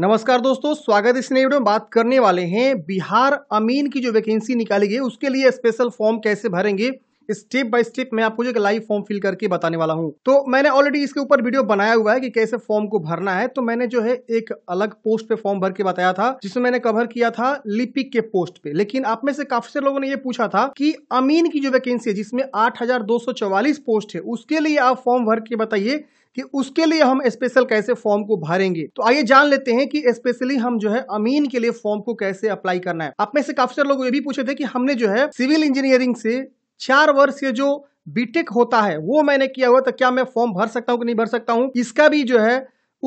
नमस्कार दोस्तों स्वागत इस नई वीडियो में बात करने वाले हैं बिहार अमीन की जो वैकेंसी निकाली गई उसके लिए स्पेशल फॉर्म कैसे भरेंगे स्टेप बाय स्टेप मैं आपको जो लाइव फॉर्म फिल करके बताने वाला हूँ तो मैंने ऑलरेडी इसके ऊपर वीडियो बनाया हुआ है कि कैसे फॉर्म को भरना है तो मैंने जो है एक अलग पोस्ट पे फॉर्म भर के बताया था जिसमें मैंने कवर किया था लिपिक के पोस्ट पे लेकिन आप में से काफी सारे लोगों ने ये पूछा था कि अमीन की जो वैकेंसी है जिसमें आठ पोस्ट है उसके लिए आप फॉर्म भर के बताइए कि उसके लिए हम स्पेशल कैसे फॉर्म को भरेंगे तो आइए जान लेते हैं कि स्पेशली हम जो है अमीन के लिए फॉर्म को कैसे अप्लाई करना है आप में से काफी सारे लोग ये भी पूछे थे कि हमने जो है सिविल इंजीनियरिंग से चार वर्ष के जो बीटेक होता है वो मैंने किया हुआ तो क्या मैं फॉर्म भर सकता हूँ कि नहीं भर सकता हूँ इसका भी जो है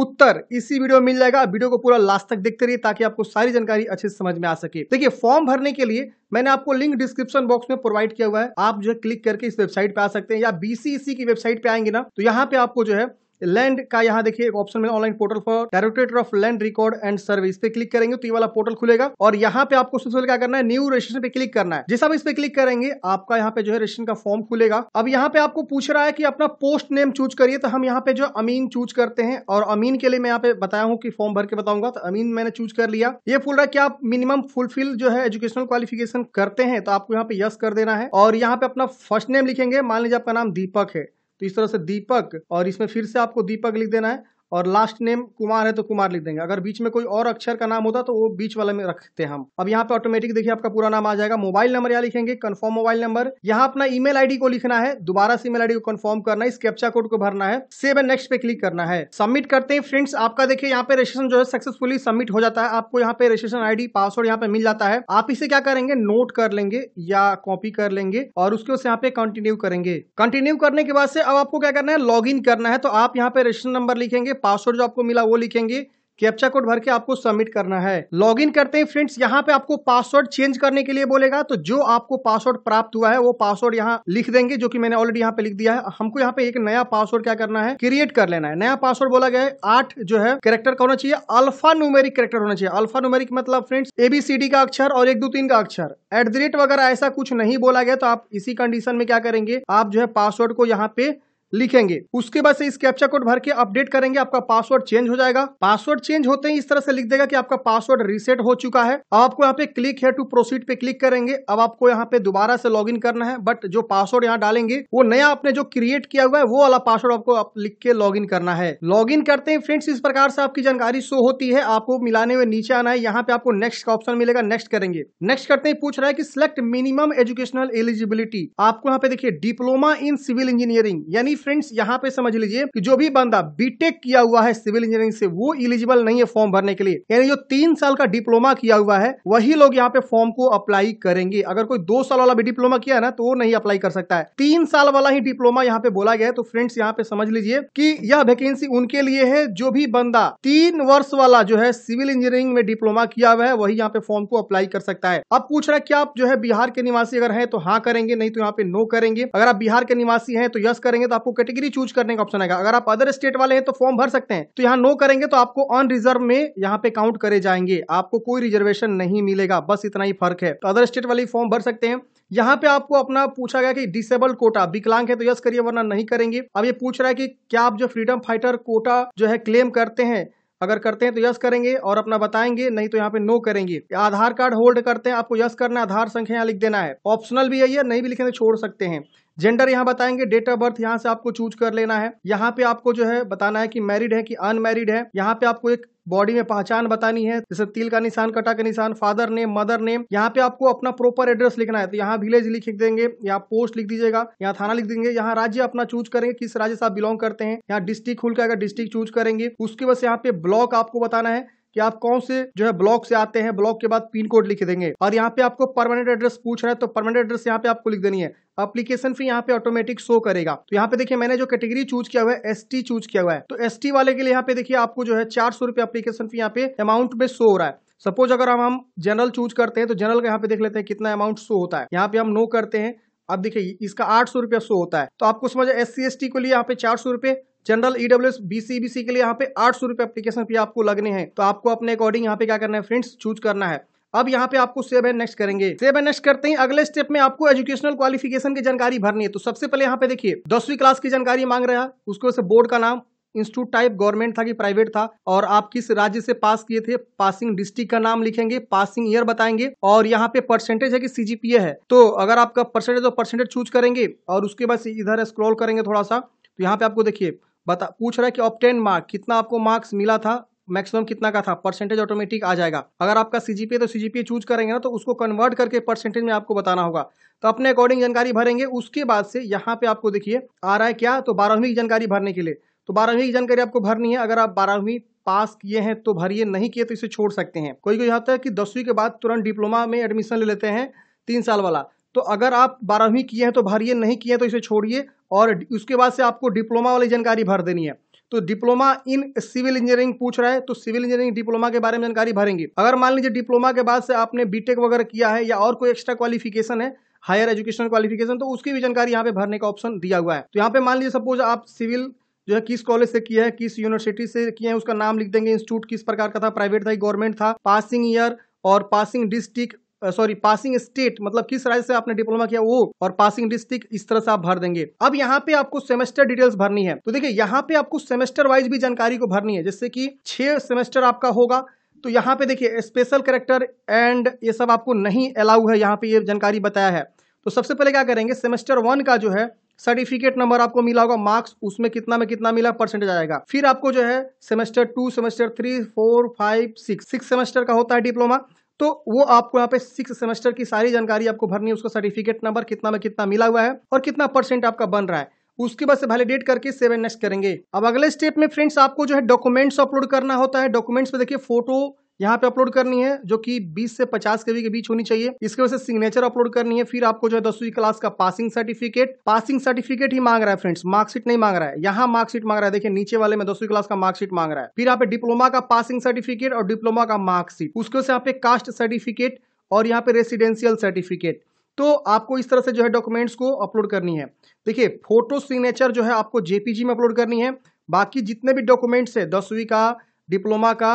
उत्तर इसी वीडियो में मिल जाएगा वीडियो को पूरा लास्ट तक देखते रहिए ताकि आपको सारी जानकारी अच्छे से समझ में आ सके देखिए फॉर्म भरने के लिए मैंने आपको लिंक डिस्क्रिप्शन बॉक्स में प्रोवाइड किया हुआ है आप जो है क्लिक करके इस वेबसाइट पे आ सकते हैं या बीसीसी e की वेबसाइट पे आएंगे ना तो यहाँ पे आपको जो है लैंड का यहाँ देखिए एक ऑप्शन मिला online portal for directorate of land record and service पे क्लिक करेंगे तो ये वाला पोर्टल खुलेगा और यहाँ पे आपको सबसे पहले क्या करना है न्यू रजिस्ट्रेशन पे क्लिक करना है जैसा आप इस पे क्लिक करेंगे आपका यहाँ पे जो है रजिस्ट्रेशन का फॉर्म खुलेगा अब यहाँ पे आपको पूछ रहा है कि अपना पोस्ट नेम चूज करिए तो हम यहाँ पे जो अमीन चूज करते हैं और अमीन के लिए मैं यहाँ पे बताया हूँ कि फॉर्म भर के बताऊंगा तो अमीन मैंने चूज कर लिया ये फुल रहा है कि आप मिनिमम फुलफिल जो है एजुकेशनल क्वालिफिकेशन करते हैं तो आपको यहाँ पे यस कर देना है और यहाँ पे अपना फर्स्ट नेम लिखेंगे मान लीजिए आपका नाम दीपक है तो इस तरह से दीपक और इसमें फिर से आपको दीपक लिख देना है और लास्ट नेम कुमार है तो कुमार लिख देंगे अगर बीच में कोई और अक्षर का नाम होता तो वो बीच वाला में रखते हैं हम अब यहाँ पे ऑटोमेटिक देखिए आपका पूरा नाम आ जाएगा मोबाइल नंबर यहाँ लिखेंगे कन्फर्म मोबाइल नंबर यहाँ अपना ईमेल आईडी को लिखना है दोबारा से ईमेल आईडी को कन्फर्म करना है इस कैप्चा कोड को भरना है सेव एंड नेक्स्ट पे क्लिक करना है सबमिट करते हैं फ्रेंड्स आपका देखिए यहाँ पे रजिस्ट्रेशन जो है सक्सेसफुली सबमिट हो जाता है आपको यहाँ पे रजिस्ट्रेशन आईडी पासवर्ड यहाँ पे मिल जाता है आप इसे क्या करेंगे नोट कर लेंगे या कॉपी कर लेंगे और उसके बाद यहाँ पे कंटिन्यू करेंगे कंटिन्यू करने के बाद से अब आपको क्या करना है लॉग करना है तो आप यहाँ पे रजिस्ट्रेशन नंबर लिखेंगे पासवर्ड जो आपको मिला वो लिखेंगे कैप्चा कोड भर के आपको सबमिट करना है लॉगिन करते हैं फ्रेंड्स यहाँ पे आपको पासवर्ड चेंज करने के लिए बोलेगा तो जो आपको पासवर्ड प्राप्त हुआ है वो पासवर्ड यहाँ लिख देंगे जो कि मैंने ऑलरेडी यहाँ पे लिख दिया है हमको यहाँ पे एक नया पासवर्ड क्या करना है क्रिएट कर लेना है नया पासवर्ड बोला गया है आठ जो है करेक्टर का होना चाहिए अल्फा न्यूमेरिक करेक्टर होना चाहिए अल्फा न्यूमेरिक मतलब फ्रेंड्स एबीसीडी का अक्षर और एक दो तीन का अक्षर एट वगैरह ऐसा कुछ नहीं बोला गया तो आप इसी कंडीशन में क्या करेंगे आप जो है पासवर्ड को यहाँ पे लिखेंगे उसके बाद से इस कैप्चा कोड भर के अपडेट करेंगे आपका पासवर्ड चेंज हो जाएगा पासवर्ड चेंज होते ही इस तरह से लिख देगा कि आपका पासवर्ड रीसेट हो चुका है अब आपको यहाँ पे क्लिक है टू प्रोसीड पे क्लिक करेंगे अब आपको यहाँ पे दोबारा से लॉग करना है बट जो पासवर्ड यहाँ डालेंगे वो नया आपने जो क्रिएट किया हुआ है वो वाला पासवर्ड आपको आप लिख के लॉग करना है लॉग करते हैं फ्रेंड्स इस प्रकार से आपकी जानकारी शो होती है आपको मिलाने में नीचे आना है यहाँ पे आपको नेक्स्ट का ऑप्शन मिलेगा नेक्स्ट करेंगे नेक्स्ट करते ही पूछ रहा है की सिलेक्ट मिनिमम एजुकेशनल एलिजिबिलिटी आपको यहाँ पे देखिए डिप्लोमा इन सिविल इंजीनियरिंग यानी यानी फ्रेंड्स यहाँ पे समझ लीजिए कि जो भी बंदा बीटेक किया हुआ है सिविल इंजीनियरिंग से वो इलिजिबल नहीं है फॉर्म भरने के लिए यानी जो तीन साल का डिप्लोमा किया हुआ है वही लोग यहाँ पे फॉर्म को अप्लाई करेंगे अगर कोई दो साल वाला भी डिप्लोमा किया है ना तो वो नहीं अप्लाई कर सकता है तीन साल वाला ही डिप्लोमा यहाँ पे बोला गया है तो फ्रेंड्स यहाँ पे समझ लीजिए की यह वैकेंसी उनके लिए है जो भी बंदा तीन वर्ष वाला जो है सिविल इंजीनियरिंग में डिप्लोमा किया हुआ है वही यहाँ पे फॉर्म को अप्लाई कर सकता है अब पूछ रहा है क्या आप जो है बिहार के निवासी अगर है तो हाँ करेंगे नहीं तो यहाँ पे नो करेंगे अगर आप बिहार के निवासी हैं तो यस करेंगे तो आप आपको कैटेगरी चूज करने का ऑप्शन आएगा अगर आप अदर स्टेट वाले हैं तो फॉर्म भर सकते हैं तो यहाँ नो करेंगे तो आपको अन रिजर्व में यहाँ पे काउंट करे जाएंगे आपको कोई रिजर्वेशन नहीं मिलेगा बस इतना ही फर्क है तो अदर स्टेट वाले फॉर्म भर सकते हैं यहाँ पे आपको अपना पूछा गया कि डिसेबल कोटा विकलांग है तो यस करिए वरना नहीं करेंगे अब ये पूछ रहा है कि क्या आप जो फ्रीडम फाइटर कोटा जो है क्लेम करते हैं अगर करते हैं तो यस करेंगे और अपना बताएंगे नहीं तो यहाँ पे नो करेंगे आधार कार्ड होल्ड करते हैं आपको यस करना आधार संख्या यहाँ लिख देना है ऑप्शनल भी है ये नहीं भी लिखेंगे तो छोड़ सकते हैं जेंडर यहाँ बताएंगे डेट ऑफ बर्थ यहाँ से आपको चूज कर लेना है यहाँ पे आपको जो है बताना है कि मैरिड है कि अनमैरिड है यहाँ पे आपको एक बॉडी में पहचान बतानी है जैसे तिल का निशान कटा का निशान फादर नेम मदर नेम यहाँ पे आपको अपना प्रॉपर एड्रेस लिखना है तो यहाँ विलेज लिख देंगे यहाँ पोस्ट लिख दीजिएगा यहाँ थाना लिख देंगे यहाँ राज्य अपना चूज करेंगे किस राज्य से आप बिलोंग करते हैं यहाँ डिस्ट्रिक्ट खुल का डिस्ट्रिक्ट चूज करेंगे उसके बस यहाँ पे ब्लॉक आपको बताना है कि आप कौन से जो है ब्लॉक से आते हैं ब्लॉक के बाद पिन कोड लिख देंगे और यहाँ पे आपको परमानेंट एड्रेस पूछ रहा है तो परमानेंट एड्रेस यहाँ पे आपको लिख देनी है एप्लीकेशन फी यहाँ पे ऑटोमेटिक शो करेगा तो यहाँ पे देखिए मैंने जो कैटेगरी चूज किया हुआ है एस चूज किया हुआ है तो एस वाले के लिए यहाँ पे देखिए आपको जो है चार सौ रुपये एप्लीकेशन फी यहाँ पे अमाउंट में शो हो रहा है सपोज अगर हम हम जनरल चूज करते हैं तो जनरल का यहाँ पे देख लेते हैं कितना अमाउंट शो होता है यहाँ पे हम नो करते हैं अब देखिए इसका आठ सौ रुपया शो होता है तो आपको समझ एस सी को लिए यहाँ पे चार सौ रुपये जनरल ईडब्ल्यूएस बीसीबीसी के लिए यहाँ पे आठ सौ रुपए एप्लीकेशन फी आपको लगने हैं तो आपको अपने अकॉर्डिंग यहाँ पे क्या करना है फ्रेंड्स चूज करना है अब यहाँ पे आपको सेव एंड नेक्स्ट करेंगे सेव एंड नेक्स्ट करते ही अगले स्टेप में आपको एजुकेशनल क्वालिफिकेशन की जानकारी भरनी है तो सबसे पहले यहाँ पे देखिए दसवीं क्लास की जानकारी मांग रहा है उसको से बोर्ड का नाम इंस्टीट्यूट टाइप गवर्नमेंट था कि प्राइवेट था और आप किस राज्य से पास किए थे पासिंग डिस्ट्रिक्ट का नाम लिखेंगे पासिंग ईयर बताएंगे और यहाँ पे परसेंटेज है कि सीजीपीए है तो अगर आपका परसेंटेज तो परसेंटेज चूज करेंगे और उसके बाद इधर स्क्रॉल करेंगे थोड़ा सा तो यहाँ पे आपको देखिए बता पूछ रहा है कि ऑप्टेन मार्क कितना आपको मार्क्स मिला था मैक्सिमम कितना का था परसेंटेज ऑटोमेटिक आ जाएगा अगर आपका सीजीपीए तो सीजीपीए चूज करेंगे ना तो उसको कन्वर्ट करके परसेंटेज में आपको बताना होगा तो अपने अकॉर्डिंग जानकारी भरेंगे उसके बाद से यहाँ पे आपको देखिए आ रहा है क्या तो बारहवीं की जानकारी भरने के लिए तो बारहवीं की जानकारी आपको भरनी है अगर आप बारहवीं पास किए हैं तो भरिए नहीं किए तो इसे छोड़ सकते हैं कोई कोई होता है कि दसवीं के बाद तुरंत डिप्लोमा में एडमिशन ले लेते हैं तीन साल वाला तो अगर आप बारहवीं किए हैं तो भरिए नहीं किए तो इसे छोड़िए और उसके बाद से आपको डिप्लोमा वाली जानकारी भर देनी है तो डिप्लोमा इन सिविल इंजीनियरिंग पूछ रहा है तो सिविल इंजीनियरिंग डिप्लोमा के बारे में जानकारी भरेंगे अगर मान लीजिए डिप्लोमा के बाद से आपने बीटेक वगैरह किया है या और कोई एक्स्ट्रा क्वालिफिकेशन है हायर एजुकेशन क्वालिफिकेशन तो उसकी भी जानकारी यहाँ पे भरने का ऑप्शन दिया हुआ है तो यहाँ पे मान लीजिए सपोज आप सिविल जो है किस कॉलेज से किया है किस यूनिवर्सिटी से किए हैं उसका नाम लिख देंगे इंस्टीट्यूट किस प्रकार का था प्राइवेट था गवर्नमेंट था पासिंग ईयर और passing district sorry passing state मतलब किस राज्य से आपने डिप्लोमा किया वो और पासिंग डिस्ट्रिक्ट इस तरह से आप भर देंगे अब यहाँ पे आपको सेमेस्टर डिटेल्स भरनी है तो देखिये यहाँ पे आपको सेमेस्टर वाइज भी जानकारी को भरनी है जैसे की छह सेमेस्टर आपका होगा तो यहाँ पे देखिए स्पेशल करेक्टर एंड ये सब आपको नहीं अलाउ है यहाँ पे ये जानकारी बताया है तो सबसे पहले क्या करेंगे सेमेस्टर वन का जो है सर्टिफिकेट नंबर आपको मिला होगा मार्क्स उसमें कितना में कितना मिला परसेंटेज आएगा फिर आपको जो है semester two semester three four five six six semester का होता है डिप्लोमा तो वो आपको यहाँ पे सिक्स सेमेस्टर की सारी जानकारी आपको भरनी है उसका सर्टिफिकेट नंबर कितना में कितना मिला हुआ है और कितना परसेंट आपका बन रहा है उसके बाद से वैलिडेट करके सेवन नेक्स्ट करेंगे अब अगले स्टेप में फ्रेंड्स आपको जो है डॉक्यूमेंट्स अपलोड करना होता है डॉक्यूमेंट्स में देखिए फोटो यहाँ पे अपलोड करनी है जो कि 20 से 50 के के बीच होनी चाहिए इसके वजह से सिग्नेचर अपलोड करनी है फिर आपको जो है दसवीं क्लास का पासिंग सर्टिफिकेट पासिंग सर्टिफिकेट ही मांग रहा है फ्रेंड्स मार्कशीट नहीं मांग रहा है यहाँ मार्कशीट मांग रहा है देखिए नीचे वाले में दसवीं क्लास का मार्कशीट मांग रहा है फिर यहाँ पे डिप्लोमा का पासिंग सर्टिफिकेट और डिप्लोमा का मार्कशीट उसके वजह से यहाँ पे कास्ट सर्टिफिकेट और यहाँ पे रेसिडेंशियल सर्टिफिकेट तो आपको इस तरह से जो है डॉक्यूमेंट्स को अपलोड करनी है देखिए फोटो सिग्नेचर जो है आपको जेपीजी में अपलोड करनी है बाकी जितने भी डॉक्यूमेंट्स है दसवीं का डिप्लोमा का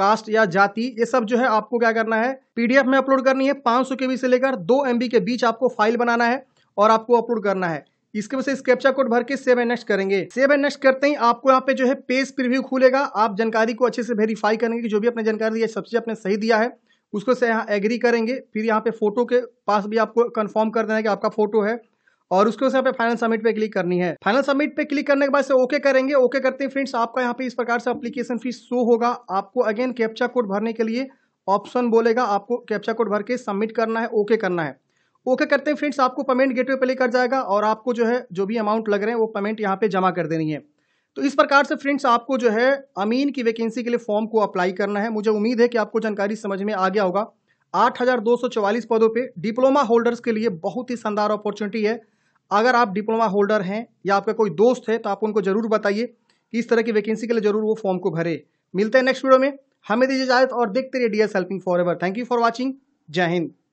कास्ट या जाति ये सब जो है आपको क्या करना है पीडीएफ में अपलोड करनी है 500 बी से लेकर 2 एम के बीच आपको फाइल बनाना है और आपको अपलोड करना है इसके वजह से इस कोड भर के सेव एंड नेक्स्ट करेंगे सेव एंड नेक्स्ट करते ही आपको यहाँ पे जो है पेज प्रिव्यू खुलेगा आप जानकारी को अच्छे से वेरीफाई करेंगे कि जो भी अपने जानकारी दी है सबसे आपने सही दिया है उसको से यहाँ एग्री करेंगे फिर यहाँ पे फोटो के पास भी आपको कंफर्म कर देना है कि आपका फोटो है और उसके बाद यहाँ पे फाइनल सबमिट पे क्लिक करनी है फाइनल सबमिट पे क्लिक करने के बाद से ओके करेंगे ओके करते हैं फ्रेंड्स आपका यहाँ पे इस प्रकार से अप्लीकेशन फीस शो होगा आपको अगेन कैप्चा कोड भरने के लिए ऑप्शन बोलेगा आपको कैप्चा कोड भर के सबमिट करना है ओके करना है ओके करते हैं फ्रेंड्स आपको पेमेंट गेटवे पे लेकर जाएगा और आपको जो है जो भी अमाउंट लग रहे हैं वो पेमेंट यहाँ पे जमा कर देनी है तो इस प्रकार से फ्रेंड्स आपको जो है अमीन की वैकेंसी के लिए फॉर्म को अप्लाई करना है मुझे उम्मीद है कि आपको जानकारी समझ में आ गया होगा आठ पदों पर डिप्लोमा होल्डर्स के लिए बहुत ही शानदार अपॉर्चुनिटी है अगर आप डिप्लोमा होल्डर हैं या आपका कोई दोस्त है तो आप उनको ज़रूर बताइए कि इस तरह की वैकेंसी के लिए ज़रूर वो फॉर्म को भरे मिलते हैं नेक्स्ट वीडियो में हमें दीजिए इजाजत और देखते रहिए D S helping forever thank you for watching जय हिंद